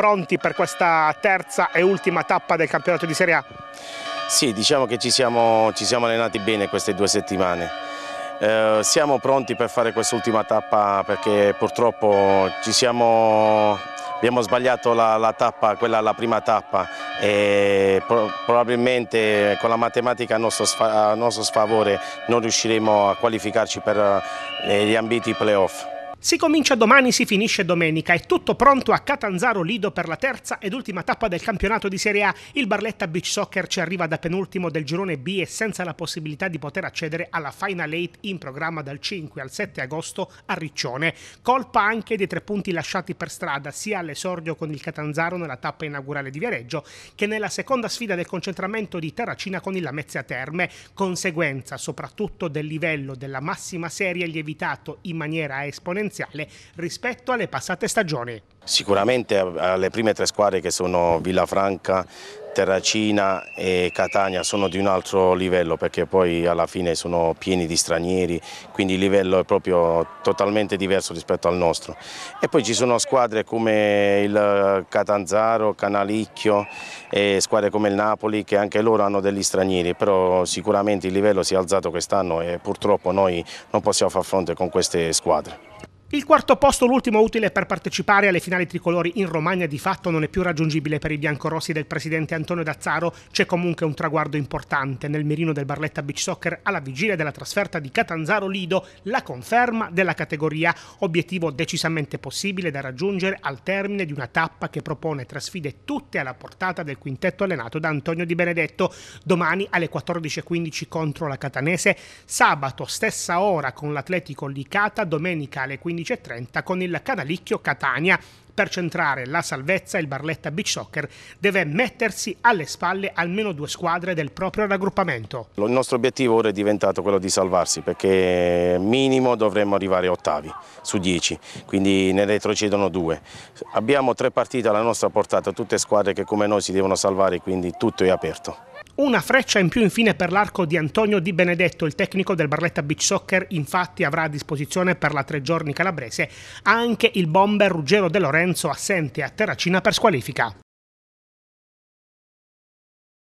pronti per questa terza e ultima tappa del campionato di Serie A? Sì, diciamo che ci siamo, ci siamo allenati bene queste due settimane. Eh, siamo pronti per fare quest'ultima tappa perché purtroppo siamo, abbiamo sbagliato la, la, tappa, quella, la prima tappa e pro, probabilmente con la matematica a nostro, a nostro sfavore non riusciremo a qualificarci per eh, gli ambiti playoff. Si comincia domani, si finisce domenica. È tutto pronto a Catanzaro Lido per la terza ed ultima tappa del campionato di Serie A. Il Barletta Beach Soccer ci arriva da penultimo del girone B e senza la possibilità di poter accedere alla Final Eight in programma dal 5 al 7 agosto a Riccione. Colpa anche dei tre punti lasciati per strada, sia all'esordio con il Catanzaro nella tappa inaugurale di Viareggio, che nella seconda sfida del concentramento di Terracina con il Lamezia Terme. Conseguenza soprattutto del livello della massima serie lievitato in maniera esponenziale differenziale rispetto alle passate stagioni. Sicuramente le prime tre squadre che sono Villafranca, Terracina e Catania sono di un altro livello perché poi alla fine sono pieni di stranieri, quindi il livello è proprio totalmente diverso rispetto al nostro. E poi ci sono squadre come il Catanzaro, Canalicchio e squadre come il Napoli che anche loro hanno degli stranieri, però sicuramente il livello si è alzato quest'anno e purtroppo noi non possiamo far fronte con queste squadre. Il quarto posto, l'ultimo utile per partecipare alle finali tricolori in Romagna, di fatto non è più raggiungibile per i biancorossi del presidente Antonio Dazzaro. C'è comunque un traguardo importante. Nel mirino del Barletta Beach Soccer, alla vigilia della trasferta di Catanzaro Lido, la conferma della categoria. Obiettivo decisamente possibile da raggiungere al termine di una tappa che propone tre sfide tutte alla portata del quintetto allenato da Antonio Di Benedetto. Domani alle 14.15 contro la Catanese, sabato stessa ora con l'Atletico Licata, domenica alle 15.00 15.30 con il Canalicchio Catania. Per centrare la salvezza il Barletta Beach Soccer deve mettersi alle spalle almeno due squadre del proprio raggruppamento. Il nostro obiettivo ora è diventato quello di salvarsi perché minimo dovremmo arrivare ottavi su dieci, quindi ne retrocedono due. Abbiamo tre partite alla nostra portata, tutte squadre che come noi si devono salvare, quindi tutto è aperto. Una freccia in più infine per l'arco di Antonio Di Benedetto, il tecnico del Barletta Beach Soccer, infatti avrà a disposizione per la tre giorni calabrese anche il bomber Ruggero De Lorenzo assente a Terracina per squalifica.